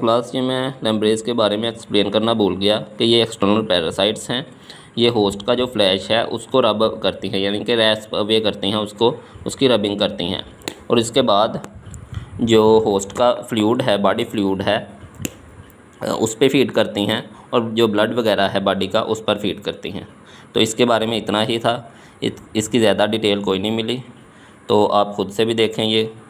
class ये मैं लेम्ब्रेज के बारे में एक्सप्लेन करना भूल गया कि ये एक्सटर्नल पैरासाइट्स हैं ये होस्ट का जो फ्लैश है उसको रब करती हैं यानी कि रैस अवे करती हैं उसको उसकी रबिंग करती हैं और इसके बाद जो होस्ट का फ्लूड है बॉडी फ्लूड है उस पर फीड करती हैं और जो ब्लड वगैरह है बॉडी का उस पर फीड करती हैं तो इसके बारे में इतना ही था इत, इसकी ज़्यादा डिटेल कोई नहीं मिली तो आप ख़ुद से भी देखें ये